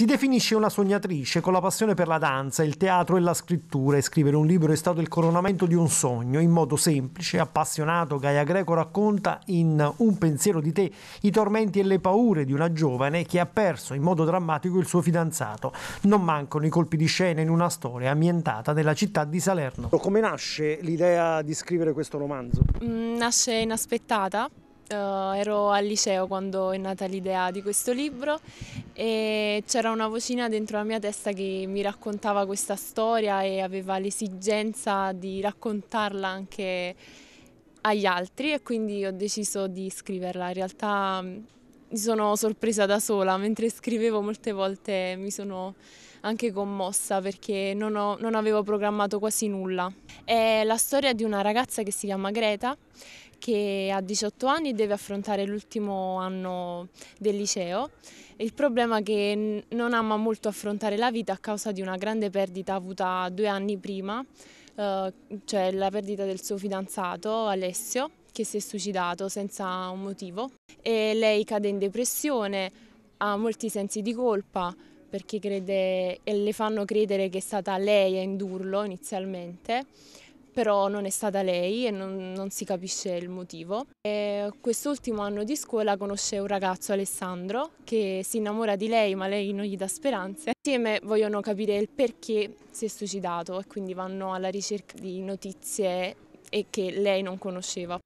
Si definisce una sognatrice con la passione per la danza, il teatro e la scrittura e scrivere un libro è stato il coronamento di un sogno. In modo semplice e appassionato Gaia Greco racconta in Un pensiero di te i tormenti e le paure di una giovane che ha perso in modo drammatico il suo fidanzato. Non mancano i colpi di scena in una storia ambientata nella città di Salerno. Come nasce l'idea di scrivere questo romanzo? Mm, nasce inaspettata Uh, ero al liceo quando è nata l'idea di questo libro e c'era una vocina dentro la mia testa che mi raccontava questa storia e aveva l'esigenza di raccontarla anche agli altri e quindi ho deciso di scriverla. In realtà mm, mi sono sorpresa da sola, mentre scrivevo molte volte mi sono anche commossa perché non, ho, non avevo programmato quasi nulla. È la storia di una ragazza che si chiama Greta che ha 18 anni e deve affrontare l'ultimo anno del liceo. Il problema è che non ama molto affrontare la vita a causa di una grande perdita avuta due anni prima, eh, cioè la perdita del suo fidanzato Alessio che si è suicidato senza un motivo e lei cade in depressione, ha molti sensi di colpa perché crede, e le fanno credere che è stata lei a indurlo inizialmente però non è stata lei e non, non si capisce il motivo. E quest'ultimo anno di scuola conosce un ragazzo, Alessandro, che si innamora di lei ma lei non gli dà speranze. Insieme vogliono capire il perché si è suicidato e quindi vanno alla ricerca di notizie e che lei non conosceva.